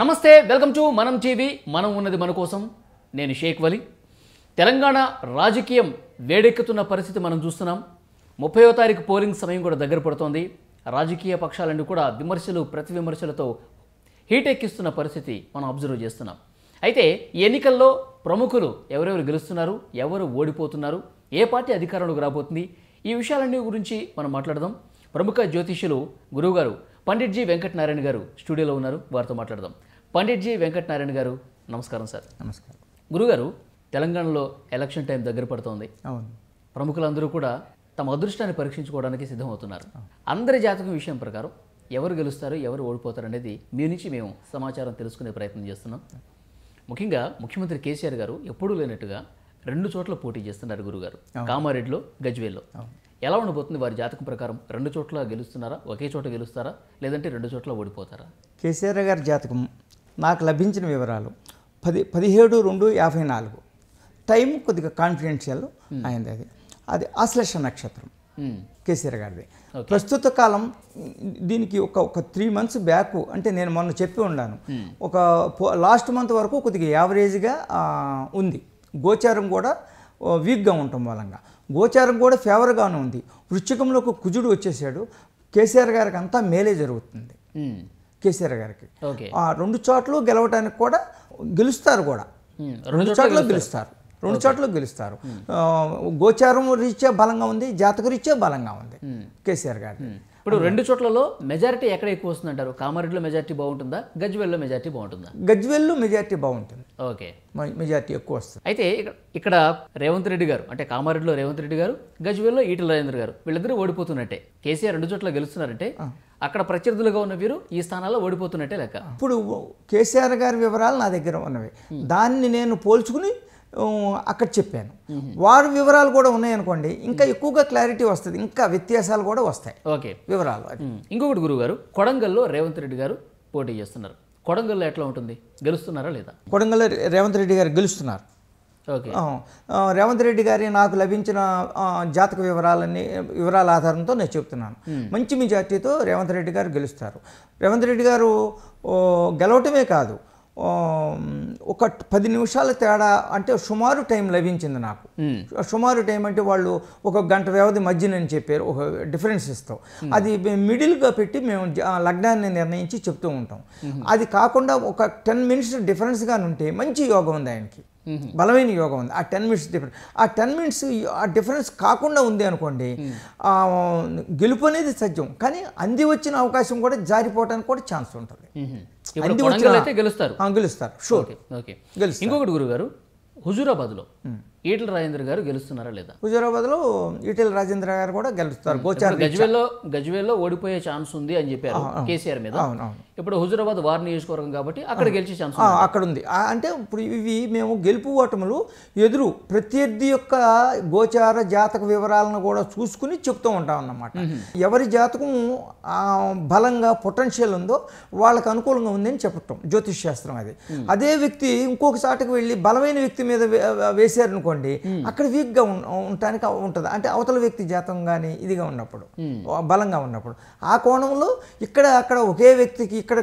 నమస్తే welcome to మనం TV మనం ఉన్నది మన కోసం నేను షేక్ వలి తెలంగాణ రాజకీయం వేడెక్కుతున్న పరిస్థితి మనం చూస్తున్నాం ముప్పయో తారీఖు పోలింగ్ సమయం కూడా దగ్గర పడుతోంది రాజకీయ పక్షాలన్నీ కూడా విమర్శలు ప్రతి విమర్శలతో హీటెక్కిస్తున్న పరిస్థితి మనం అబ్జర్వ్ చేస్తున్నాం అయితే ఎన్నికల్లో ప్రముఖులు ఎవరెవరు గెలుస్తున్నారు ఎవరు ఓడిపోతున్నారు ఏ పార్టీ అధికారంలోకి రాబోతుంది ఈ విషయాలన్నీ గురించి మనం మాట్లాడదాం ప్రముఖ జ్యోతిష్యులు గురువుగారు పండిట్ జీ వెంకటనారాయణ గారు స్టూడియోలో ఉన్నారు వారితో మాట్లాడదాం పండిట్ జీ వెంకటనారాయణ గారు నమస్కారం సార్ నమస్కారం గురుగారు తెలంగాణలో ఎలక్షన్ టైం దగ్గర పడుతోంది అవును ప్రముఖులందరూ కూడా తమ అదృష్టాన్ని పరీక్షించుకోవడానికి సిద్ధమవుతున్నారు అందరి జాతకం విషయం ప్రకారం ఎవరు గెలుస్తారు ఎవరు ఓడిపోతారు అనేది మీ నుంచి మేము సమాచారం తెలుసుకునే ప్రయత్నం చేస్తున్నాం ముఖ్యంగా ముఖ్యమంత్రి కేసీఆర్ గారు ఎప్పుడూ లేనట్టుగా రెండు చోట్ల పోటీ చేస్తున్నారు గురుగారు కామారెడ్డిలో గజ్వేల్లో ఎలా ఉండబోతుంది వారి జాతకం ప్రకారం రెండు చోట్ల గెలుస్తున్నారా ఒకే చోట గెలుస్తారా లేదంటే రెండు చోట్ల ఓడిపోతారా కేసీఆర్ గారి జాతకం నాకు లభించిన వివరాలు పది పదిహేడు రెండు యాభై నాలుగు టైం కొద్దిగా కాన్ఫిడెన్షియల్ hmm. అయింది అది అది ఆశ్లేష నక్షత్రం hmm. కేసీఆర్ గారిది ప్రస్తుత కాలం దీనికి ఒక ఒక త్రీ మంత్స్ బ్యాక్ అంటే నేను మొన్న చెప్పి ఉన్నాను hmm. ఒక లాస్ట్ మంత్ వరకు కొద్దిగా యావరేజ్గా ఉంది గోచారం కూడా వీక్గా ఉండటం మూలంగా గోచారం కూడా ఫేవర్గానే ఉంది వృశ్చికంలోకి కుజుడు వచ్చేసాడు కేసీఆర్ గారికి అంతా మేలే జరుగుతుంది కేసీఆర్ గారికి ఆ రెండు చోట్ల గెలవటానికి కూడా గెలుస్తారు కూడా రెండు చోట్ల గెలుస్తారు రెండు చోట్ల గెలుస్తారు గోచారం రీత్యా బలంగా ఉంది జాతక రీత్యా బలంగా ఉంది కేసీఆర్ గారికి ఇప్పుడు రెండు చోట్లలో మెజారిటీ ఎక్కడ ఎక్కువ వస్తుందంటారు కామారెడ్డిలో మెజారిటీ బాగుంటుందా గజ్వెల్లో మెజారిటీ బాగుంటుందా గజ్వెల్లో మెజారిటీ బాగుంటుంది ఓకే మెజారిటీ ఎక్కువ వస్తుంది అయితే ఇక్కడ రేవంత్ రెడ్డి గారు అంటే కామారెడ్డిలో రేవంత్ రెడ్డి గారు గజ్వెల్లో ఈటల రాజేంద్ర గారు వీళ్ళిద్దరూ ఓడిపోతున్నట్టే కేసీఆర్ రెండు చోట్ల గెలుస్తున్నారంటే అక్కడ ప్రత్యర్థులుగా ఉన్న వీరు ఈ స్థానాల్లో ఓడిపోతున్నట్టే లెక్క ఇప్పుడు కేసీఆర్ గారి వివరాలు నా దగ్గర ఉన్నవి దాన్ని నేను పోల్చుకుని అక్కడ చెప్పాను వారి వివరాలు కూడా ఉన్నాయనుకోండి ఇంకా ఎక్కువగా క్లారిటీ వస్తుంది ఇంకా వ్యత్యాసాలు కూడా వస్తాయి ఓకే వివరాలు ఇంకొకటి గురుగారు కొడంగల్లో రేవంత్ రెడ్డి గారు పోటీ చేస్తున్నారు కొడంగల్లో ఎట్లా ఉంటుంది గెలుస్తున్నారా లేదా కొడంగల్లో రేవంత్ రెడ్డి గారు గెలుస్తున్నారు రేవంత్ రెడ్డి గారి నాకు లభించిన జాతక వివరాలన్నీ వివరాల ఆధారంతో నేను చెప్తున్నాను మంచి మెజార్టీతో రేవంత్ రెడ్డి గారు గెలుస్తారు రేవంత్ రెడ్డి గారు గెలవటమే కాదు ఒక పది నిమిషాల తేడా అంటే సుమారు టైం లభించింది నాకు సుమారు టైం అంటే వాళ్ళు ఒక గంట వ్యవధి నేను చెప్పారు ఒక డిఫరెన్స్ ఇస్తాం అది మిడిల్గా పెట్టి మేము లగ్నాన్ని నిర్ణయించి చెప్తూ ఉంటాం అది కాకుండా ఒక టెన్ మినిట్స్ డిఫరెన్స్గా ఉంటే మంచి యోగం ఉంది ఆయనకి బలమైన యోగం ఉంది ఆ టెన్ మినిట్స్ డిఫరెన్స్ ఆ టెన్ మినిట్స్ ఆ డిఫరెన్స్ కాకుండా ఉంది అనుకోండి గెలుపు అనేది సత్యం కానీ అంది వచ్చిన అవకాశం కూడా జారిపోవడానికి కూడా ఛాన్స్ ఉంటుంది అయితే గెలుస్తారు గెలుస్తారు షూర్ ఓకే ఇంకొకటి గురుగారు హుజూరాబాద్లో ఈటల రాజేంద్ర గారు గెలుస్తున్నారా లేదా లో ఈటల రాజేంద్ర గారు కూడా గెలుస్తారు గోచార్ గజ్వేల్లో గజ్వేల్లో ఓడిపోయే ఛాన్స్ ఉంది అని చెప్పారు కేసీఆర్ మీద ఇప్పుడు హుజూరాబాద్ వార్ నియోజకవర్గం కాబట్టి అక్కడ గెలిచే ఛాన్స్ అక్కడ ఉంది అంటే ఇప్పుడు ఇవి మేము గెలుపు ఓటములు ఎదురు ప్రత్యర్థి యొక్క గోచార జాతక వివరాలను కూడా చూసుకుని చెప్తూ ఉంటాం అన్నమాట ఎవరి జాతకం బలంగా పొటెన్షియల్ ఉందో వాళ్ళకి అనుకూలంగా ఉందని చెప్పటం జ్యోతిష్ శాస్త్రం అది అదే వ్యక్తి ఇంకొక చాటకు వెళ్ళి బలమైన వ్యక్తి మీద వేశారనుకో అనుకోండి అక్కడ వీక్గా ఉండటానికి ఉంటుంది అంటే అవతల వ్యక్తి జాతం కానీ ఇదిగా ఉన్నప్పుడు బలంగా ఉన్నప్పుడు ఆ కోణంలో ఇక్కడ అక్కడ ఒకే వ్యక్తికి ఇక్కడ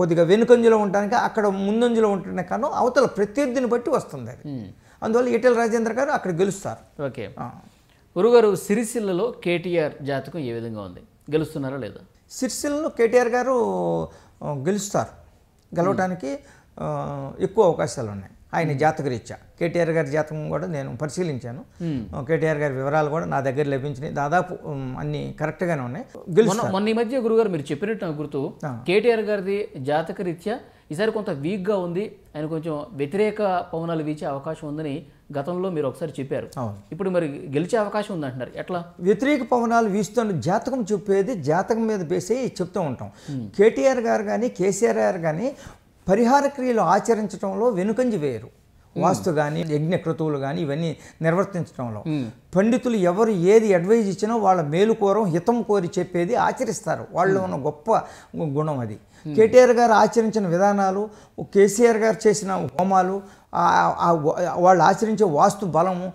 కొద్దిగా వెనుకంజలో ఉండటానికి అక్కడ ముందంజలో ఉంటున్న కారణం అవతల ప్రత్యర్థిని బట్టి వస్తుంది అది అందువల్ల ఈటెల రాజేంద్ర గారు అక్కడ గెలుస్తారు ఓకే గురుగారు సిరిసిల్లలో కేటీఆర్ జాతకం ఏ విధంగా ఉంది గెలుస్తున్నారా లేదా సిరిసిల్లలో కేటీఆర్ గారు గెలుస్తారు గెలవటానికి ఎక్కువ అవకాశాలు ఉన్నాయి ఆయన జాతకరీత్యా కేటీఆర్ గారి జాతకం కూడా నేను పరిశీలించాను కేటీఆర్ గారి వివరాలు కూడా నా దగ్గర లభించినాయి దాదాపు అన్ని కరెక్ట్గానే ఉన్నాయి మొన్న ఈ మధ్య గురుగారు మీరు చెప్పినట్టు గుర్తు కేటీఆర్ గారిది రీత్యా ఈసారి కొంత వీక్గా ఉంది ఆయన కొంచెం వ్యతిరేక పవనాలు వీచే అవకాశం ఉందని గతంలో మీరు ఒకసారి చెప్పారు ఇప్పుడు మరి గెలిచే అవకాశం ఉంది అంటున్నారు ఎట్లా వ్యతిరేక పవనాలు వీస్తున్న జాతకం చెప్పేది జాతకం మీద బేసే చెప్తూ ఉంటాం కేటీఆర్ గారు కానీ కేసీఆర్ గారు కానీ పరిహార క్రియలు ఆచరించడంలో వెనుకంజి వేరు వాస్తు కానీ యజ్ఞ క్రతువులు కానీ ఇవన్నీ నిర్వర్తించడంలో పండితులు ఎవరు ఏది అడ్వైజ్ ఇచ్చినా వాళ్ళ మేలు కోరం హితం కోరి చెప్పేది ఆచరిస్తారు వాళ్ళు ఉన్న గొప్ప గుణం అది కేటీఆర్ గారు ఆచరించిన విధానాలు కేసీఆర్ గారు చేసిన హోమాలు వాళ్ళు ఆచరించే వాస్తు బలము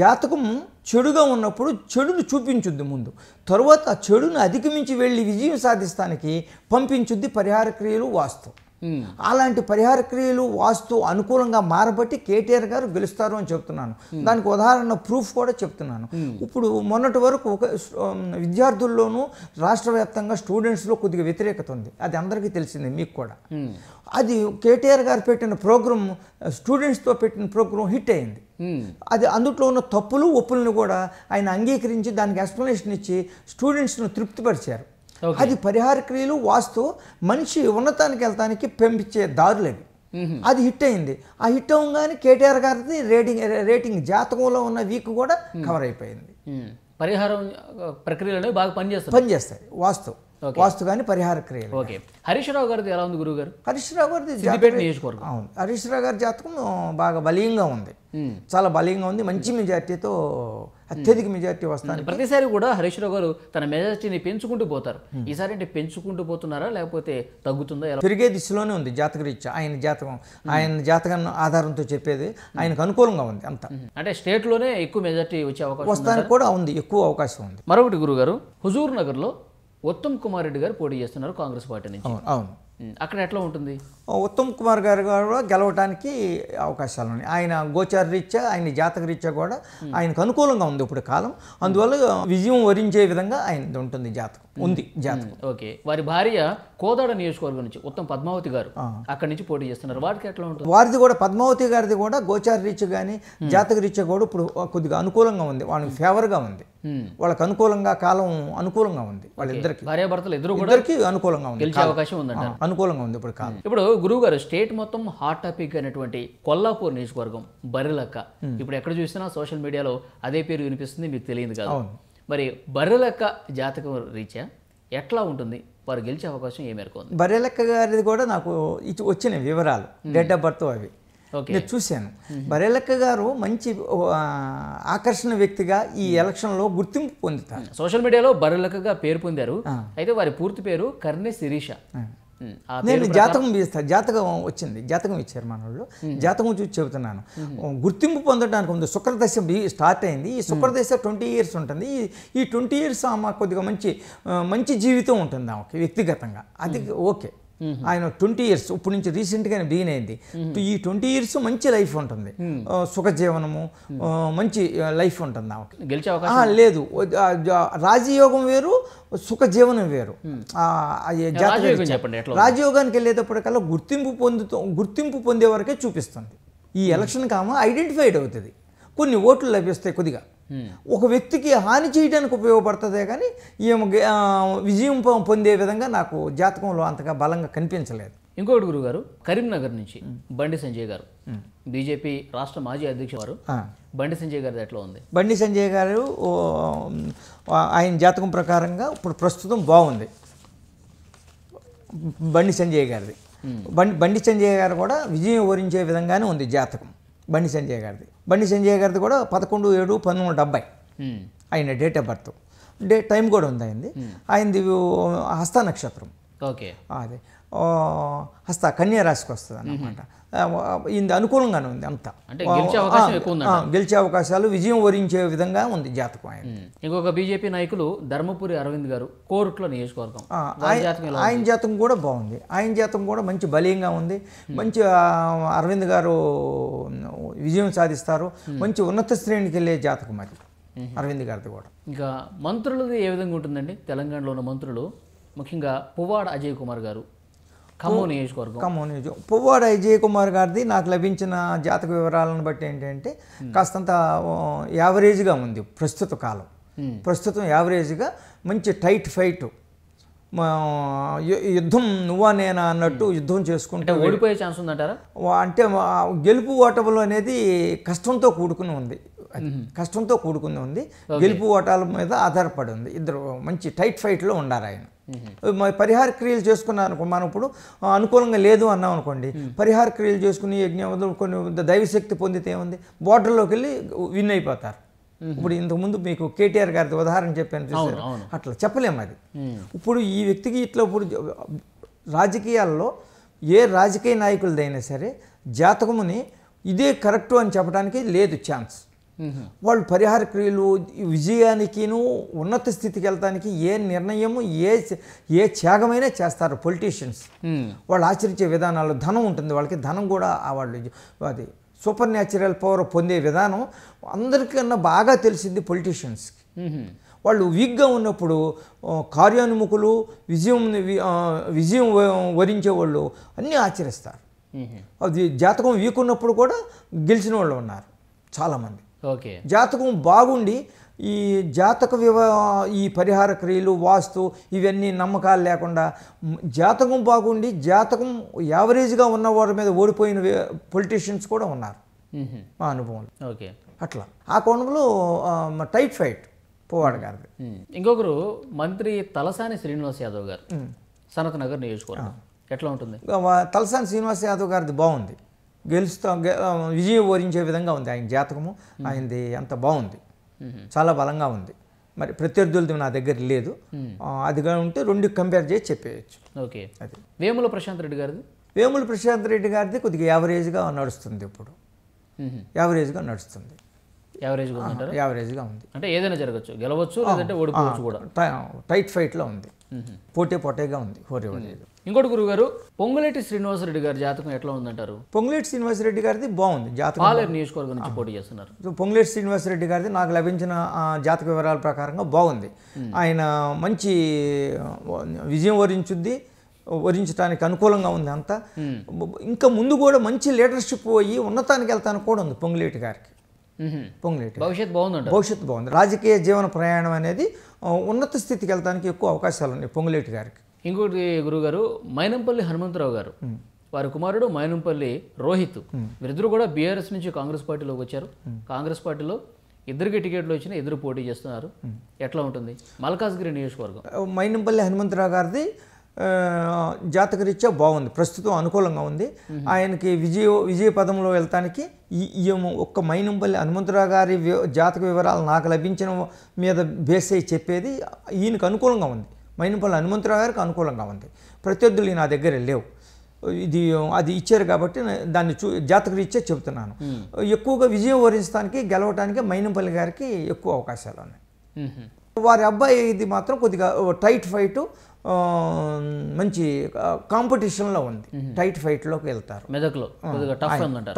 జాతకం చెడుగా ఉన్నప్పుడు చెడును చూపించుద్ది ముందు తరువాత చెడును అధిగమించి వెళ్ళి విజయం సాధిస్తానికి పంపించుద్ది పరిహార క్రియలు వాస్తు Hmm. అలాంటి పరిహార క్రియలు వాస్తు అనుకూలంగా మారబట్టి కేటీఆర్ గారు గెలుస్తారు అని చెప్తున్నాను hmm. దానికి ఉదాహరణ ప్రూఫ్ కూడా చెప్తున్నాను hmm. ఇప్పుడు మొన్నటి వరకు ఒక విద్యార్థుల్లోనూ రాష్ట్ర వ్యాప్తంగా స్టూడెంట్స్లో కొద్దిగా వ్యతిరేకత ఉంది అది అందరికీ తెలిసింది మీకు కూడా అది కేటీఆర్ గారు పెట్టిన ప్రోగ్రామ్ స్టూడెంట్స్తో పెట్టిన ప్రోగ్రామ్ హిట్ అయింది అది అందుట్లో ఉన్న తప్పులు ఒప్పులను కూడా ఆయన అంగీకరించి దానికి ఎక్స్ప్లెనేషన్ ఇచ్చి స్టూడెంట్స్ను తృప్తిపరిచారు అది పరిహార క్రియలు వాస్తు మనిషి ఉన్నతానికి వెళ్తానికి పెంపించే దారులు అవి అది హిట్ అయింది ఆ హిట్ అవ్వగానే కేటీఆర్ గారిది రేటింగ్ రేటింగ్ జాతకంలో ఉన్న వీక్ కూడా కవర్ అయిపోయింది పరిహారం ప్రక్రియలు బాగా పనిచేస్తాయి పనిచేస్తాయి వాస్తు వాస్తు కానీ పరిహార క్రియలు ఓకే హరీష్ రావు గారిది ఎలా ఉంది గురువు గారు హరీష్ రావు గారిది నియోజకవర్గం అవును హరీష్ రావు గారి జాతకం బాగా బలీయంగా ఉంది చాలా బలీయంగా ఉంది మంచి మెజార్టీతో అత్యధిక మెజార్టీ వస్తాను ప్రతిసారి కూడా హరీష్ రావు గారు తన మెజార్టీని పెంచుకుంటూ పోతారు ఈసారి అంటే పెంచుకుంటూ పోతున్నారా లేకపోతే తగ్గుతుందా పెరిగే దిశలోనే ఉంది రీత్యా ఆయన జాతకం ఆయన జాతకాన్ని ఆధారంతో చెప్పేది ఆయనకు అనుకూలంగా ఉంది అంత అంటే స్టేట్ లోనే ఎక్కువ మెజార్టీ వచ్చే అవకాశం వస్తానికి కూడా ఉంది ఎక్కువ అవకాశం ఉంది మరొకటి గురుగారు హుజూర్ నగర్లో ఉత్తమ్ కుమార్ రెడ్డి గారు పోటీ చేస్తున్నారు కాంగ్రెస్ పార్టీ నుంచి అవును అక్కడ ఎట్లా ఉంటుంది ఉత్తమ్ కుమార్ గారు కూడా గెలవడానికి అవకాశాలు ఉన్నాయి ఆయన గోచార రీత్యా ఆయన జాతక రీత్యా కూడా ఆయనకు అనుకూలంగా ఉంది ఇప్పుడు కాలం అందువల్ల విజయం వరించే విధంగా ఆయన ఉంటుంది జాతకం ఉంది జాతకం ఓకే వారి భార్య కోదాడ నియోజకవర్గం నుంచి ఉత్తమ్ పద్మావతి గారు అక్కడి నుంచి పోటీ చేస్తున్నారు వారికి ఎట్లా ఉంటుంది వారిది కూడా పద్మావతి గారిది కూడా గోచార రీచ్ కానీ జాతక రీచ్ కూడా ఇప్పుడు కొద్దిగా అనుకూలంగా ఉంది వాళ్ళకి ఫేవర్గా ఉంది వాళ్ళకి అనుకూలంగా కాలం అనుకూలంగా ఉంది వాళ్ళిద్దరికి భార్యాభర్తలు ఇద్దరు ఇద్దరికి అనుకూలంగా ఉంది గెలిచే అవకాశం ఉంది అనుకూలంగా ఉంది ఇప్పుడు కాలం ఇప్పుడు గురువు గారు స్టేట్ మొత్తం హాట్ టాపిక్ అయినటువంటి కొల్లాపూర్ నియోజకవర్గం బర్రెలక్క ఇప్పుడు ఎక్కడ చూసినా సోషల్ మీడియాలో అదే పేరు వినిపిస్తుంది మీకు తెలియదు కదా మరి బర్రెలక్క జాతకం రీత్యా ఎట్లా ఉంటుంది వారు గెలిచే అవకాశం ఏ మేరకు ఉంది బరేలక్క గారిది కూడా నాకు ఇటు వచ్చిన వివరాలు డెడ్ ఆఫ్ బర్త్ అవి నేను చూశాను బరేలక్క గారు మంచి ఆకర్షణ వ్యక్తిగా ఈ ఎలక్షన్లో గుర్తింపు పొందుతారు సోషల్ మీడియాలో బరేలక్కగా పేరు పొందారు అయితే వారి పూర్తి పేరు కర్ణి శిరీష నేను జాతకం ఇస్తా జాతకం వచ్చింది జాతకం ఇచ్చారు మన వాళ్ళు జాతకం చూసి చెబుతున్నాను గుర్తింపు పొందడానికి ఉంది శుక్రదశ స్టార్ట్ అయింది ఈ శుక్రదశ ట్వంటీ ఇయర్స్ ఉంటుంది ఈ ట్వంటీ ఇయర్స్ ఆమె కొద్దిగా మంచి మంచి జీవితం ఉంటుంది ఆమెకి వ్యక్తిగతంగా అది ఓకే ఆయన ట్వంటీ ఇయర్స్ ఇప్పుడు నుంచి రీసెంట్గా బిగిన్ అయింది ఈ ట్వంటీ ఇయర్స్ మంచి లైఫ్ ఉంటుంది సుఖజీవనము మంచి లైఫ్ ఉంటుంది ఆమెకి గెలిచే లేదు రాజయోగం వేరు సుఖజీవనం వేరు రాజయోగానికి వెళ్ళేటప్పటికల్లా గుర్తింపు పొందుతూ గుర్తింపు పొందే వరకే చూపిస్తుంది ఈ ఎలక్షన్ కామ ఐడెంటిఫైడ్ అవుతుంది కొన్ని ఓట్లు లభిస్తాయి కొద్దిగా Hmm. ఒక వ్యక్తికి హాని చేయడానికి ఉపయోగపడుతుందే కానీ ఈమె విజయం పొందే విధంగా నాకు జాతకంలో అంతగా బలంగా కనిపించలేదు ఇంకోటి గురుగారు కరీంనగర్ నుంచి hmm. బండి సంజయ్ గారు hmm. బీజేపీ రాష్ట్ర మాజీ అధ్యక్ష వారు బండి సంజయ్ గారిది ఎట్లా ఉంది బండి సంజయ్ గారు ఆయన జాతకం ప్రకారంగా ఇప్పుడు ప్రస్తుతం బాగుంది బండి సంజయ్ గారిది బండి బండి సంజయ్ గారు కూడా విజయం వివరించే విధంగానే ఉంది జాతకం బండి సంజయ్ గారిది బండి సంజయ్ గారిది కూడా పదకొండు ఏడు పంతొమ్మిది వందల డెబ్బై ఆయన date of birth day time కూడా ఉంది ఆయనది ఆయనది హస్త నక్షత్రం ఓకే అదే హస్త కన్యా రాశికి వస్తుంది అనమాట ఇది అనుకూలంగానే ఉంది అంత అంటే గెలిచే అవకాశాలు విజయం వరించే విధంగా ఉంది జాతకం ఆయన ఇంకొక బీజేపీ నాయకులు ధర్మపురి అరవింద్ గారు కోర్టులో నియోజకవర్గం ఆయన జాతకం కూడా బాగుంది ఆయన జాతకం కూడా మంచి బలీయంగా ఉంది మంచి అరవింద్ గారు విజయం సాధిస్తారు మంచి ఉన్నత శ్రేణికి వెళ్ళే జాతకం అది అరవింద్ గారిది కూడా ఇంకా మంత్రులది ఏ విధంగా ఉంటుందండి తెలంగాణలో ఉన్న మంత్రులు ముఖ్యంగా పువ్వాడ అజయ్ కుమార్ గారు ఖమ్మం నియోజకవర్గం ఖమ్మం నియోజకవర్గం పువ్వాడ విజయ్ కుమార్ గారిది నాకు లభించిన జాతక వివరాలను బట్టి ఏంటంటే కాస్తంత యావరేజ్గా ఉంది ప్రస్తుత కాలం ప్రస్తుతం యావరేజ్గా మంచి టైట్ ఫైట్ యుద్ధం నువ్వా నేనా అన్నట్టు యుద్ధం చేసుకుంటే ఓడిపోయే ఛాన్స్ ఉందంటారా అంటే గెలుపు ఓటములు అనేది కష్టంతో కూడుకుని ఉంది కష్టంతో కూడుకుని ఉంది గెలుపు ఓటాల మీద ఆధారపడి ఉంది ఇద్దరు మంచి టైట్ ఫైట్లో ఉండారు ఆయన పరిహార క్రియలు చేసుకున్నాను మనం ఇప్పుడు అనుకూలంగా లేదు అన్నాం అనుకోండి పరిహార క్రియలు చేసుకుని యజ్ఞం కొన్ని దైవశక్తి పొందితే ఏముంది బార్డర్లోకి వెళ్ళి విన్ అయిపోతారు ఇప్పుడు ఇంతకుముందు మీకు కేటీఆర్ గారి ఉదాహరణ చెప్పాను అట్లా చెప్పలేము అది ఇప్పుడు ఈ వ్యక్తికి ఇట్లా ఇప్పుడు రాజకీయాల్లో ఏ రాజకీయ నాయకులదైనా సరే జాతకముని ఇదే కరెక్టు అని చెప్పడానికి లేదు ఛాన్స్ వాళ్ళు పరిహార క్రియలు విజయానికిను ఉన్నత స్థితికి వెళ్ళడానికి ఏ నిర్ణయము ఏ ఏ త్యాగమైనా చేస్తారు పొలిటీషియన్స్ hmm. వాళ్ళు ఆచరించే విధానాలు ధనం ఉంటుంది వాళ్ళకి ధనం కూడా వాళ్ళు అది సూపర్ న్యాచురల్ పవర్ పొందే విధానం అందరికన్నా బాగా తెలిసింది పొలిటీషియన్స్కి hmm. వాళ్ళు వీక్గా ఉన్నప్పుడు కార్యానుముఖులు విజయం విజయం వరించేవాళ్ళు అన్నీ ఆచరిస్తారు hmm. అది జాతకం వీక్ ఉన్నప్పుడు కూడా గెలిచిన వాళ్ళు ఉన్నారు చాలామంది ఓకే జాతకం బాగుండి ఈ జాతక వివ ఈ పరిహార క్రియలు వాస్తు ఇవన్నీ నమ్మకాలు లేకుండా జాతకం బాగుండి జాతకం యావరేజ్గా ఉన్న వాడి మీద ఓడిపోయిన పొలిటీషియన్స్ కూడా ఉన్నారు మా అనుభవంలో ఓకే అట్లా ఆ కోణంలో టైట్ ఫైట్ పోవాడు గారి ఇంకొకరు మంత్రి తలసాని శ్రీనివాస్ యాదవ్ గారు సనత్ నగర్ నియోజకవర్గం ఎట్లా ఉంటుంది తలసాని శ్రీనివాస్ యాదవ్ గారిది బాగుంది గెలుస్తాం విజయం ఓరించే విధంగా ఉంది ఆయన జాతకము ఆయనది అంత బాగుంది చాలా బలంగా ఉంది మరి ప్రత్యర్థులది నా దగ్గర లేదు అదిగా ఉంటే రెండు కంపేర్ చేసి చెప్పేయచ్చు ఓకే అది వేముల ప్రశాంత్ రెడ్డి గారిది వేముల ప్రశాంత్ రెడ్డి గారిది కొద్దిగా యావరేజ్గా నడుస్తుంది ఇప్పుడు యావరేజ్గా నడుస్తుంది యావరేజ్గా యావరేజ్గా ఉంది అంటే ఏదైనా జరగచ్చు గెలవచ్చు లేదంటే ఓడిపోవచ్చు కూడా టైట్ ఫైట్లో ఉంది పోటే పోటేగా ఉంది హోరే ఇంకోటి గురుగారు పొంగులేటి శ్రీనివాసరెడ్డి గారి జాతకం ఎట్లా ఉందంటారు పొంగులేటి శ్రీనివాసరెడ్డి గారిది బాగుంది జాతకం పాలేరు నియోజకవర్గం నుంచి పోటీ చేస్తున్నారు సో పొంగులేటి శ్రీనివాసరెడ్డి గారిది నాకు లభించిన జాతక వివరాల ప్రకారంగా బాగుంది ఆయన మంచి విజయం వరించుద్ది వరించడానికి అనుకూలంగా ఉంది అంతా ఇంకా ముందు కూడా మంచి లీడర్షిప్ పోయి ఉన్నతానికి వెళ్తాను కూడా ఉంది పొంగులేటి గారికి పొంగులేటి భవిష్యత్తు బాగుంది భవిష్యత్తు బాగుంది రాజకీయ జీవన ప్రయాణం అనేది ఉన్నత స్థితికి వెళ్తానికి ఎక్కువ అవకాశాలు ఉన్నాయి పొంగులేటి గారికి ఇంకోటి గురుగారు మైనంపల్లి హనుమంతరావు గారు వారి కుమారుడు మైనంపల్లి రోహిత్ వీరిద్దరు కూడా బీఆర్ఎస్ నుంచి కాంగ్రెస్ పార్టీలోకి వచ్చారు కాంగ్రెస్ పార్టీలో ఇద్దరికి టికెట్లు వచ్చినా ఇద్దరు పోటీ చేస్తున్నారు ఎట్లా ఉంటుంది మల్కాజ్గిరి నియోజకవర్గం మైనంపల్లి హనుమంతరావు గారిది జాతకరీత్యా బాగుంది ప్రస్తుతం అనుకూలంగా ఉంది ఆయనకి విజయ విజయ పదంలో వెళ్తానికి ఈ ఒక్క మైనంపల్లి హనుమంతరావు గారి జాతక వివరాలు నాకు లభించిన మీద బేస్ అయి చెప్పేది ఈయనకు అనుకూలంగా ఉంది మైనపల్లి హనుమంతరావు గారికి అనుకూలంగా ఉంది ప్రత్యర్థులు నా దగ్గర లేవు ఇది అది ఇచ్చారు కాబట్టి దాన్ని చూ ఇచ్చే చెబుతున్నాను ఎక్కువగా విజయం వరించడానికి గెలవడానికి మైనపల్లి గారికి ఎక్కువ అవకాశాలు ఉన్నాయి వారి అబ్బాయి ఇది మాత్రం కొద్దిగా టైట్ ఫైట్ మంచి కాంపిటీషన్లో ఉంది టైట్ ఫైట్లోకి వెళ్తారు మెదక్లో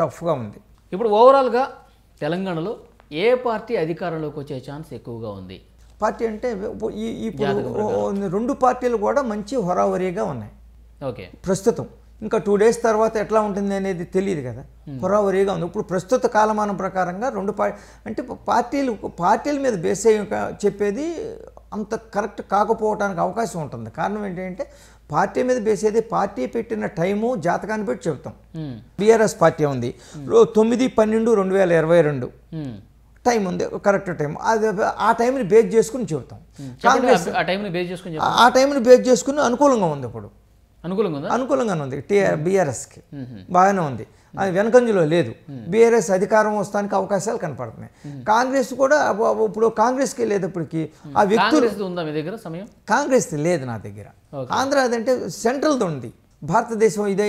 టఫ్గా ఉంది ఇప్పుడు ఓవరాల్గా తెలంగాణలో ఏ పార్టీ అధికారంలోకి వచ్చే ఛాన్స్ ఎక్కువగా ఉంది పార్టీ అంటే ఈ ఇప్పుడు రెండు పార్టీలు కూడా మంచి హొరావరిగా ఉన్నాయి ఓకే ప్రస్తుతం ఇంకా టూ డేస్ తర్వాత ఎట్లా ఉంటుంది అనేది తెలియదు కదా hmm. హొరావరిగా ఉంది ఇప్పుడు ప్రస్తుత కాలమానం ప్రకారంగా రెండు పార్టీ అంటే పార్టీలు పార్టీల మీద బేస్ అయ్యి చెప్పేది అంత కరెక్ట్ కాకపోవడానికి అవకాశం ఉంటుంది కారణం ఏంటంటే పార్టీ మీద బేసేది పార్టీ పెట్టిన టైము జాతకాన్ని పెట్టి చెబుతాం బీఆర్ఎస్ hmm. పార్టీ ఉంది hmm. తొమ్మిది పన్నెండు రెండు వేల ఇరవై రెండు టైం ఉంది కరెక్ట్ టైం అది ఆ టైంని బేస్ చేసుకుని చెబుతాం కాంగ్రెస్ ఆ టైంని బేస్ చేసుకుని ఆ టైంని బేస్ చేసుకుని అనుకూలంగా ఉంది ఇప్పుడు అనుకూలంగా ఉంది అనుకూలంగానే ఉంది టీఆర్ బీఆర్ఎస్కి బాగానే ఉంది అది వెనకంజలో లేదు బీఆర్ఎస్ అధికారం వస్తానికి అవకాశాలు కనపడుతున్నాయి కాంగ్రెస్ కూడా ఇప్పుడు కాంగ్రెస్కి లేదప్పటికి ఆ వ్యక్తులు ఉందా మీ దగ్గర సమయం కాంగ్రెస్ లేదు నా దగ్గర ఆంధ్ర అదంటే సెంట్రల్ది ఉంది భారతదేశం ఇదే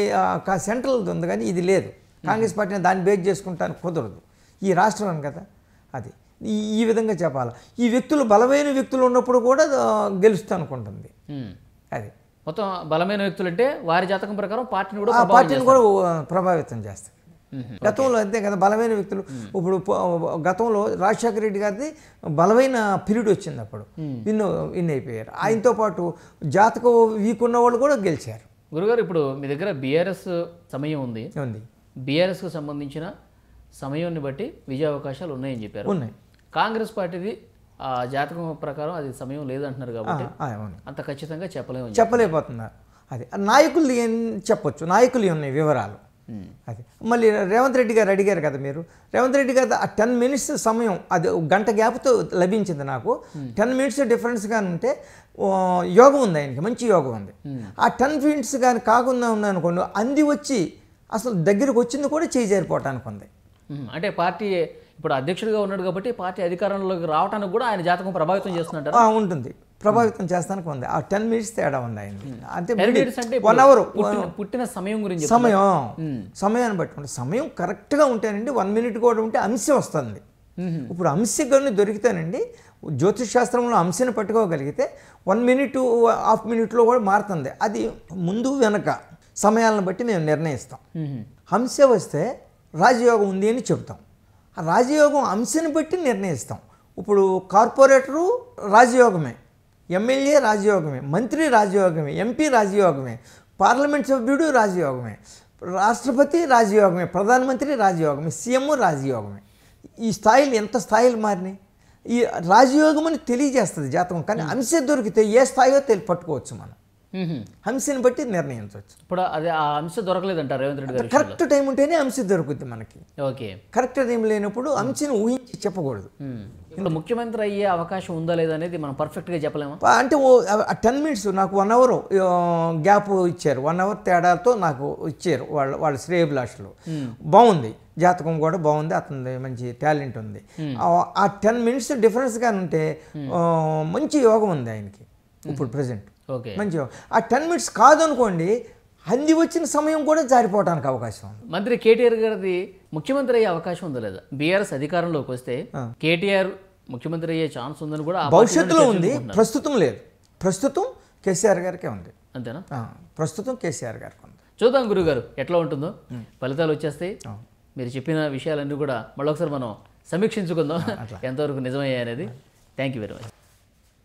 సెంట్రల్ది ఉంది కానీ ఇది లేదు కాంగ్రెస్ పార్టీని దాన్ని బేస్ చేసుకుంటానికి కుదరదు ఈ రాష్ట్రం కదా అది ఈ ఈ విధంగా చెప్పాలి ఈ వ్యక్తులు బలమైన వ్యక్తులు ఉన్నప్పుడు కూడా గెలుస్తా అనుకుంటుంది అది మొత్తం బలమైన వ్యక్తులు అంటే వారి జాతకం ప్రకారం పార్టీని కూడా పార్టీని కూడా ప్రభావితం చేస్తాయి గతంలో అంతే కదా బలమైన వ్యక్తులు ఇప్పుడు గతంలో రాజశేఖర రెడ్డి గారిది బలమైన పీరియడ్ వచ్చింది అప్పుడు విన్ విన్ అయిపోయారు ఆయనతో పాటు జాతక వీక్ ఉన్న వాళ్ళు కూడా గెలిచారు గురుగారు ఇప్పుడు మీ దగ్గర బీఆర్ఎస్ సమయం ఉంది ఉంది బీఆర్ఎస్కు సంబంధించిన సమయాన్ని బట్టి విజయ అవకాశాలు ఉన్నాయని చెప్పారు ఉన్నాయి కాంగ్రెస్ పార్టీది జాతకం ప్రకారం అది సమయం లేదంటున్నారు కాబట్టి అంత ఖచ్చితంగా చెప్పలేము చెప్పలేకపోతున్నారు అది నాయకులు చెప్పొచ్చు నాయకులు ఉన్నాయి వివరాలు అది మళ్ళీ రేవంత్ రెడ్డి గారు అడిగారు కదా మీరు రేవంత్ రెడ్డి గారు ఆ టెన్ మినిట్స్ సమయం అది గంట గ్యాప్తో లభించింది నాకు టెన్ మినిట్స్ డిఫరెన్స్గా ఉంటే యోగం ఉంది ఆయనకి మంచి యోగం ఉంది ఆ టెన్ మినిట్స్ కానీ కాకుండా ఉందనుకోండి అంది వచ్చి అసలు దగ్గరకు వచ్చింది కూడా చేయి ఉంది అంటే పార్టీ ఇప్పుడు అధ్యక్షుడిగా ఉన్నాడు కాబట్టి పార్టీ అధికారంలోకి రావడానికి కూడా ఆయన జాతకం ప్రభావితం చేస్తున్నట్టు ఉంటుంది ప్రభావితం చేస్తానికి ఉంది ఆ టెన్ మినిట్స్ తేడా ఉంది ఆయన అంటే వన్ అవర్ పుట్టిన సమయం గురించి సమయం సమయాన్ని బట్టి సమయం సమయం కరెక్ట్గా ఉంటానండి వన్ మినిట్ కూడా ఉంటే అంశం వస్తుంది ఇప్పుడు అంశగానే దొరికితేనండి జ్యోతిష్ శాస్త్రంలో అంశని పట్టుకోగలిగితే వన్ మినిట్ హాఫ్ మినిట్లో కూడా మారుతుంది అది ముందు వెనక సమయాలను బట్టి మేము నిర్ణయిస్తాం హంస వస్తే రాజయోగం ఉంది అని చెబుతాం ఆ రాజయోగం అంశని బట్టి నిర్ణయిస్తాం ఇప్పుడు కార్పొరేటరు రాజయోగమే ఎమ్మెల్యే రాజయోగమే మంత్రి రాజయోగమే ఎంపీ రాజయోగమే పార్లమెంట్ సభ్యుడు రాజయోగమే రాష్ట్రపతి రాజయోగమే ప్రధానమంత్రి రాజయోగమే సీఎం రాజయోగమే ఈ స్థాయిలు ఎంత స్థాయిలు మారినాయి ఈ రాజయోగం అని తెలియజేస్తుంది జాతకం కానీ అంశ దొరికితే ఏ స్థాయో తెలి పట్టుకోవచ్చు మనం హంసిని బట్టి నిర్ణయించవచ్చు ఇప్పుడు అది ఆ అంశ దొరకలేదంటారు రేవంత్ రెడ్డి గారు కరెక్ట్ టైం ఉంటేనే అంశ దొరుకుద్ది మనకి ఓకే కరెక్ట్ టైం లేనప్పుడు అంశను ఊహించి చెప్పకూడదు ఇప్పుడు ముఖ్యమంత్రి అయ్యే అవకాశం ఉందా లేదా అనేది మనం గా చెప్పలేము అంటే టెన్ మినిట్స్ నాకు వన్ అవర్ గ్యాప్ ఇచ్చారు వన్ అవర్ తేడాతో నాకు ఇచ్చారు వాళ్ళ వాళ్ళ లో బాగుంది జాతకం కూడా బాగుంది అతని మంచి టాలెంట్ ఉంది ఆ టెన్ మినిట్స్ డిఫరెన్స్గా ఉంటే మంచి యోగం ఉంది ఆయనకి ఇప్పుడు ప్రజెంట్ మంచిగా ఆ టెన్ మినిట్స్ కాదనుకోండి అంది వచ్చిన సమయం కూడా జారిపోవడానికి అవకాశం ఉంది మంత్రి కేటీఆర్ గారిది ముఖ్యమంత్రి అయ్యే అవకాశం ఉందో లేదా బీఆర్ఎస్ అధికారంలోకి వస్తే కేటీఆర్ ముఖ్యమంత్రి అయ్యే ఛాన్స్ ఉందని కూడా భవిష్యత్తులో ఉంది ప్రస్తుతం లేదు ప్రస్తుతం కేసీఆర్ గారికే ఉంది అంతేనా ప్రస్తుతం కేసీఆర్ గారికి ఉంది చూద్దాం గురుగారు ఎట్లా ఉంటుందో ఫలితాలు వచ్చేస్తాయి మీరు చెప్పిన విషయాలన్నీ కూడా మళ్ళొకసారి మనం సమీక్షించుకుందాం ఎంతవరకు అనేది థ్యాంక్ యూ వెరీ మచ్